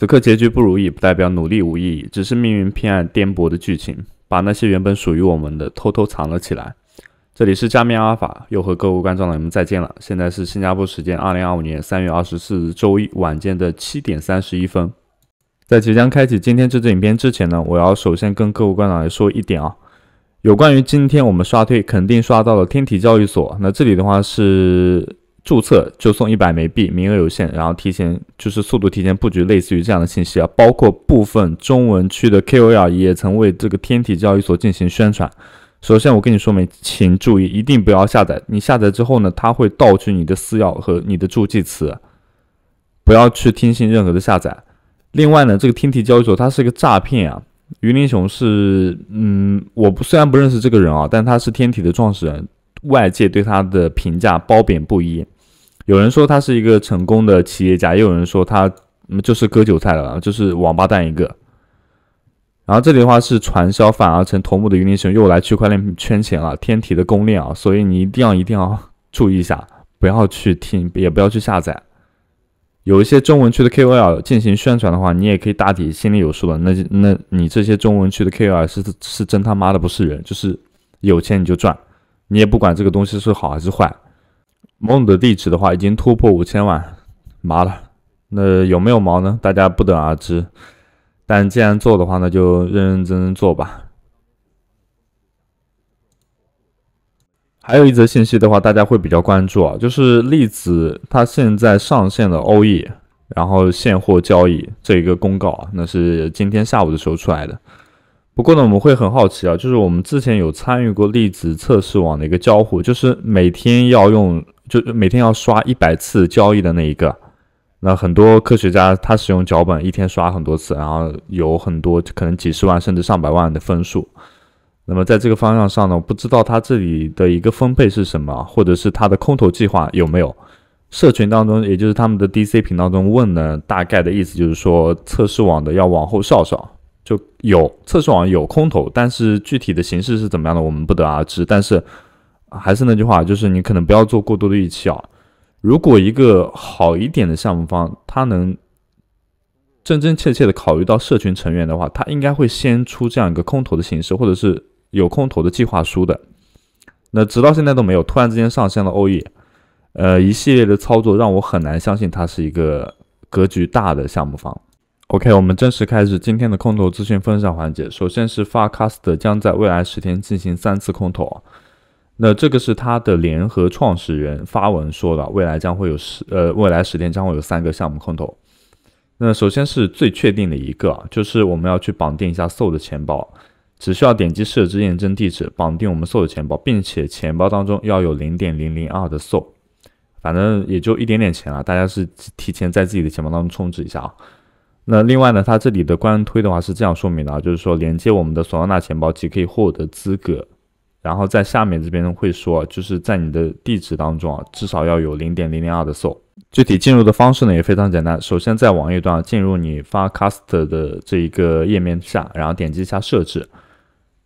此刻结局不如意，不代表努力无意义，只是命运偏爱颠簸的剧情，把那些原本属于我们的偷偷藏了起来。这里是加冕阿尔法，又和各位观众老爷们再见了。现在是新加坡时间二零二五年三月二十四日周一晚间的七点三十一分。在即将开启今天这支影片之前呢，我要首先跟各位观众来说一点啊，有关于今天我们刷推，肯定刷到了天体教育所。那这里的话是。注册就送一百枚币，名额有限，然后提前就是速度提前布局，类似于这样的信息啊，包括部分中文区的 KOL 也曾为这个天体交易所进行宣传。首先我跟你说明，请注意，一定不要下载，你下载之后呢，它会盗取你的私钥和你的助记词，不要去听信任何的下载。另外呢，这个天体交易所它是一个诈骗啊，于林雄是，嗯，我不虽然不认识这个人啊，但他是天体的创始人，外界对他的评价褒贬不一。有人说他是一个成功的企业家，也有人说他就是割韭菜了，就是王八蛋一个。然后这里的话是传销，反而成头目的鱼鳞熊又来区块链圈钱了，天体的公链啊，所以你一定要一定要 注意一下，不要去听，也不要去下载。有一些中文区的 KOL 进行宣传的话，你也可以大体心里有数了。那那你这些中文区的 KOL 是是真他妈的不是人，就是有钱你就赚，你也不管这个东西是好还是坏。梦的地址的话，已经突破五千万，麻了。那有没有毛呢？大家不得而知。但既然做的话，那就认认真真做吧。还有一则信息的话，大家会比较关注啊，就是粒子它现在上线了欧易，然后现货交易这一个公告啊，那是今天下午的时候出来的。不过呢，我们会很好奇啊，就是我们之前有参与过粒子测试网的一个交互，就是每天要用。就每天要刷一百次交易的那一个，那很多科学家他使用脚本一天刷很多次，然后有很多可能几十万甚至上百万的分数。那么在这个方向上呢，我不知道他这里的一个分配是什么，或者是他的空投计划有没有？社群当中，也就是他们的 DC 频道中问呢，大概的意思就是说测试网的要往后稍稍，就有测试网有空投，但是具体的形式是怎么样的，我们不得而知。但是。还是那句话，就是你可能不要做过多的预期啊。如果一个好一点的项目方，他能真真切切的考虑到社群成员的话，他应该会先出这样一个空投的形式，或者是有空投的计划书的。那直到现在都没有，突然之间上线了欧 e 呃，一系列的操作让我很难相信他是一个格局大的项目方。OK，我们正式开始今天的空投资讯分享环节。首先是 Farcast 将在未来十天进行三次空投。那这个是他的联合创始人发文说的，未来将会有十呃，未来十天将会有三个项目空投。那首先是最确定的一个，就是我们要去绑定一下 SO 的钱包，只需要点击设置验证地址，绑定我们 SO 的钱包，并且钱包当中要有零点零零二的 SO，反正也就一点点钱啊，大家是提前在自己的钱包当中充值一下啊。那另外呢，他这里的官推的话是这样说明的，啊，就是说连接我们的索纳纳钱包即可以获得资格。然后在下面这边会说，就是在你的地址当中啊，至少要有零点零零二的 SOL。具体进入的方式呢也非常简单，首先在网页端进入你发 c a s t 的这一个页面下，然后点击一下设置，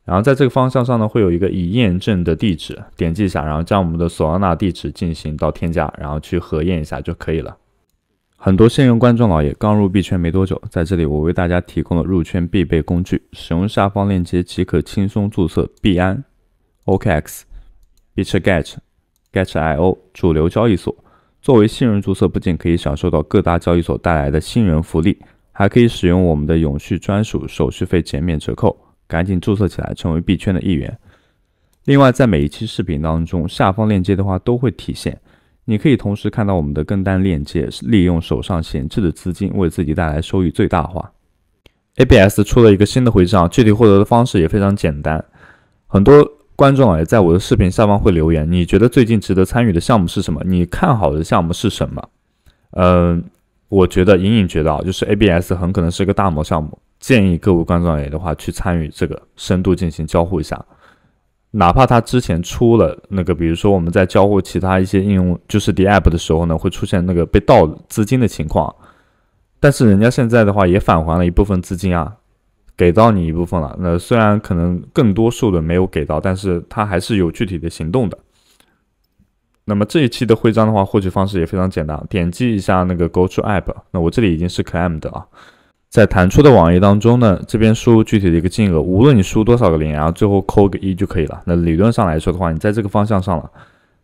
然后在这个方向上呢会有一个已验证的地址，点击一下，然后将我们的索隆纳地址进行到添加，然后去核验一下就可以了。很多新人观众老爷刚入币圈没多久，在这里我为大家提供了入圈必备工具，使用下方链接即可轻松注册币安。OKX、Bitget、g a t i o 主流交易所，作为新人注册，不仅可以享受到各大交易所带来的新人福利，还可以使用我们的永续专属手续费减免折扣。赶紧注册起来，成为币圈的一员！另外，在每一期视频当中，下方链接的话都会体现，你可以同时看到我们的跟单链接，利用手上闲置的资金，为自己带来收益最大化。ABS 出了一个新的徽章，具体获得的方式也非常简单，很多。观众老爷在我的视频下方会留言，你觉得最近值得参与的项目是什么？你看好的项目是什么？嗯，我觉得隐隐觉得啊，就是 ABS 很可能是个大模项目，建议各位观众老爷的话去参与这个深度进行交互一下。哪怕他之前出了那个，比如说我们在交互其他一些应用，就是 DApp 的时候呢，会出现那个被盗资金的情况，但是人家现在的话也返还了一部分资金啊。给到你一部分了，那虽然可能更多数的没有给到，但是他还是有具体的行动的。那么这一期的徽章的话，获取方式也非常简单，点击一下那个 Go to App，那我这里已经是 claimed 啊，在弹出的网页当中呢，这边输入具体的一个金额，无论你输多少个零，然后最后扣个一就可以了。那理论上来说的话，你在这个方向上了，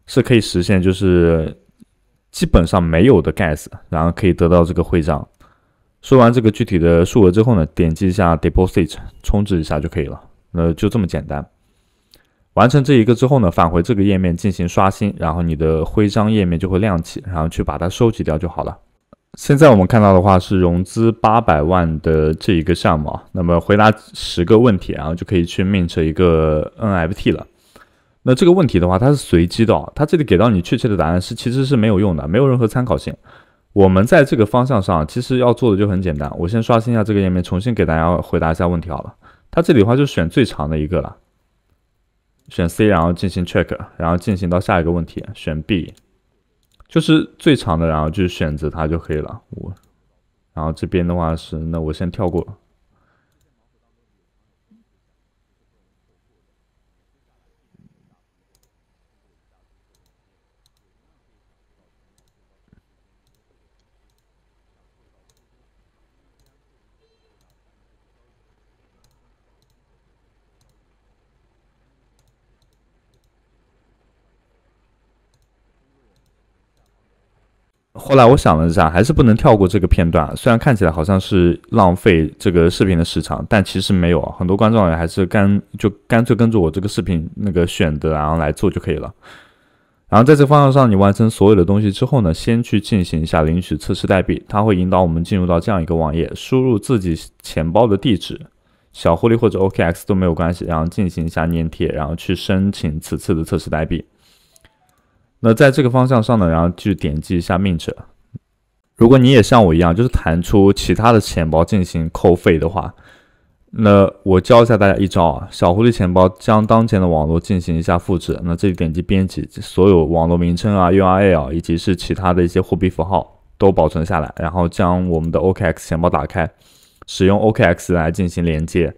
是可以实现，就是基本上没有的盖子，然后可以得到这个徽章。输完这个具体的数额之后呢，点击一下 Deposit 充值一下就可以了。那就这么简单。完成这一个之后呢，返回这个页面进行刷新，然后你的徽章页面就会亮起，然后去把它收集掉就好了。现在我们看到的话是融资八百万的这一个项目啊，那么回答十个问题，然后就可以去 mint 一个 NFT 了。那这个问题的话，它是随机的啊，它这里给到你确切的答案是其实是没有用的，没有任何参考性。我们在这个方向上，其实要做的就很简单。我先刷新一下这个页面，重新给大家回答一下问题好了。它这里的话就选最长的一个了，选 C，然后进行 check，然后进行到下一个问题，选 B，就是最长的，然后就选择它就可以了。我，然后这边的话是，那我先跳过。后来我想了一下，还是不能跳过这个片段。虽然看起来好像是浪费这个视频的时长，但其实没有很多观众也还是干就干脆跟着我这个视频那个选择，然后来做就可以了。然后在这方向上，你完成所有的东西之后呢，先去进行一下领取测试代币。它会引导我们进入到这样一个网页，输入自己钱包的地址，小狐狸或者 OKX 都没有关系，然后进行一下粘贴，然后去申请此次的测试代币。那在这个方向上呢，然后去点击一下“命 t 如果你也像我一样，就是弹出其他的钱包进行扣费的话，那我教一下大家一招啊。小狐狸钱包将当前的网络进行一下复制，那这里点击编辑，所有网络名称啊、URL 以及是其他的一些货币符号都保存下来，然后将我们的 OKX 钱包打开，使用 OKX 来进行连接。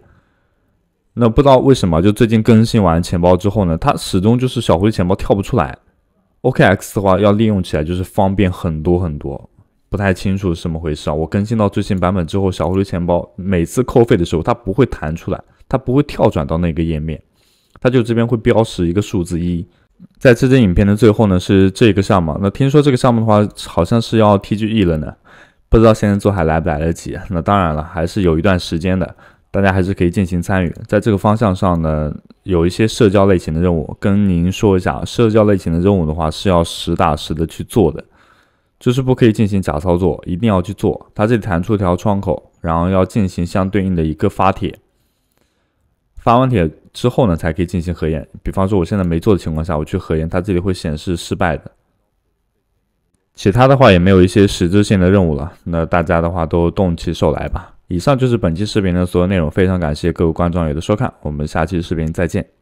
那不知道为什么，就最近更新完钱包之后呢，它始终就是小狐狸钱包跳不出来。OKX 的话要利用起来，就是方便很多很多，不太清楚是怎么回事啊。我更新到最新版本之后，小狐狸钱包每次扣费的时候，它不会弹出来，它不会跳转到那个页面，它就这边会标识一个数字一。在这支影片的最后呢，是这个项目。那听说这个项目的话，好像是要 TGE 了呢，不知道现在做还来不来得及？那当然了，还是有一段时间的。大家还是可以进行参与，在这个方向上呢，有一些社交类型的任务，跟您说一下，社交类型的任务的话是要实打实的去做的，就是不可以进行假操作，一定要去做。它这里弹出一条窗口，然后要进行相对应的一个发帖，发完帖之后呢，才可以进行核验。比方说我现在没做的情况下，我去核验，它这里会显示失败的。其他的话也没有一些实质性的任务了，那大家的话都动起手来吧。以上就是本期视频的所有内容，非常感谢各位观众友的收看，我们下期视频再见。